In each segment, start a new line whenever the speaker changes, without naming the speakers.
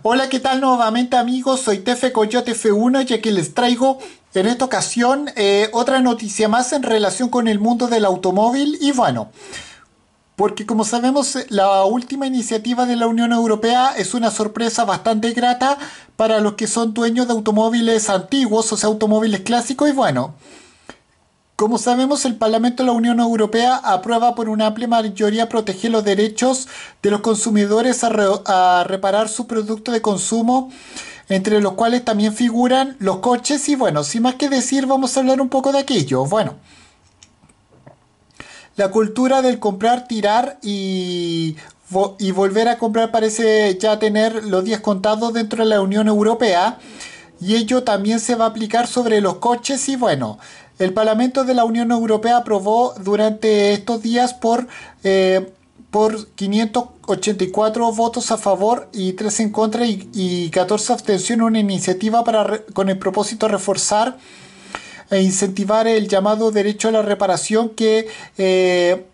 Hola, ¿qué tal nuevamente amigos? Soy Tefe Coyote F1 y aquí les traigo en esta ocasión eh, otra noticia más en relación con el mundo del automóvil y bueno, porque como sabemos la última iniciativa de la Unión Europea es una sorpresa bastante grata para los que son dueños de automóviles antiguos, o sea, automóviles clásicos y bueno. Como sabemos, el Parlamento de la Unión Europea aprueba por una amplia mayoría proteger los derechos de los consumidores a, reparar su producto de consumo, entre los cuales también figuran los coches y bueno, sin más que decir, vamos a hablar un poco de aquello. Bueno, la cultura del comprar, tirar y, y volver a comprar parece ya tener los días contados dentro de la Unión Europea y ello también se va a aplicar sobre los coches y bueno, el Parlamento de la Unión Europea aprobó durante estos días por, eh, por 584 votos a favor y 3 en contra y, 14 abstenciones una iniciativa para, con el propósito de reforzar e incentivar el llamado derecho a la reparación que... Eh,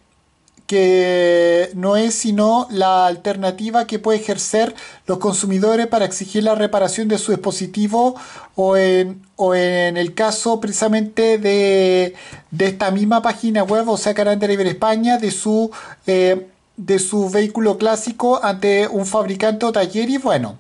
que no es sino la alternativa que puede ejercer los consumidores para exigir la reparación de su dispositivo o en, en el caso precisamente de, esta misma página web, o sea, Canal España, de su, eh, de su vehículo clásico ante un fabricante o taller y bueno.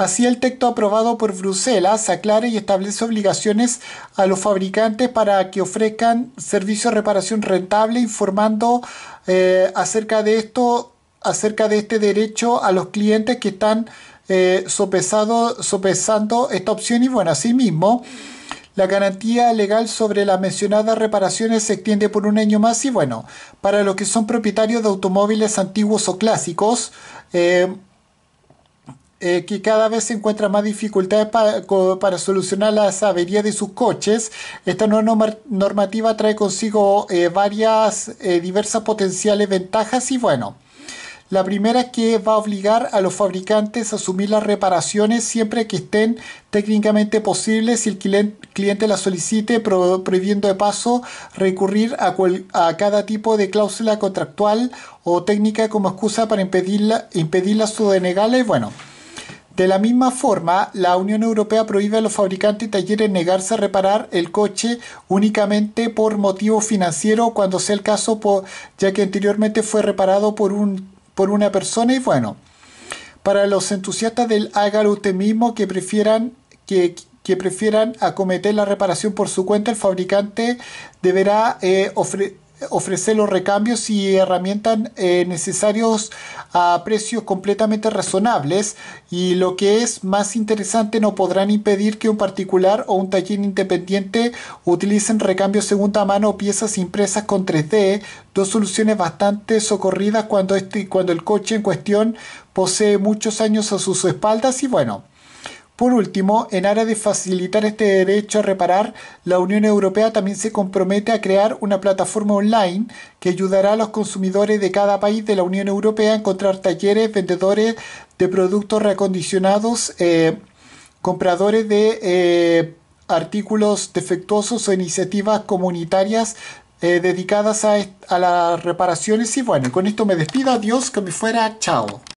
Así el texto aprobado por Bruselas aclara y establece obligaciones a los fabricantes para que ofrezcan servicios de reparación rentable informando eh, acerca de esto, acerca de este derecho a los clientes que están eh, sopesando esta opción y bueno, asimismo. La garantía legal sobre las mencionadas reparaciones se extiende por un año más y bueno, para los que son propietarios de automóviles antiguos o clásicos, eh, eh, que cada vez se encuentra más dificultades para, solucionar las averías de sus coches. Esta nueva normativa trae consigo eh, varias eh, diversas potenciales ventajas y bueno. La primera es que va a obligar a los fabricantes a asumir las reparaciones siempre que estén técnicamente posibles si el cliente las solicite, prohibiendo de paso recurrir a, a, cada tipo de cláusula contractual o técnica como excusa para impedirla, impedirla su y bueno. De la misma forma, la Unión Europea prohíbe a los fabricantes y talleres negarse a reparar el coche únicamente por motivo financiero cuando sea el caso, ya que anteriormente fue reparado por, un, por una persona y bueno. Para los entusiastas del hágalo usted mismo que prefieran que, prefieran acometer la reparación por su cuenta, el fabricante deberá eh, ofrecer ofrecer los recambios y herramientas eh, necesarios a precios completamente razonables y lo que es más interesante no podrán impedir que un particular o un taller independiente utilicen recambios segunda mano o piezas impresas con 3D, dos soluciones bastante socorridas cuando, este, cuando el coche en cuestión posee muchos años a sus espaldas y bueno, por último, en aras de facilitar este derecho a reparar, la Unión Europea también se compromete a crear una plataforma online que ayudará a los consumidores de cada país de la Unión Europea a encontrar talleres, vendedores de productos recondicionados, eh, compradores de eh, artículos defectuosos o iniciativas comunitarias eh, dedicadas a, a las reparaciones. Y bueno, con esto me despido. Adiós, que me fuera. Chao.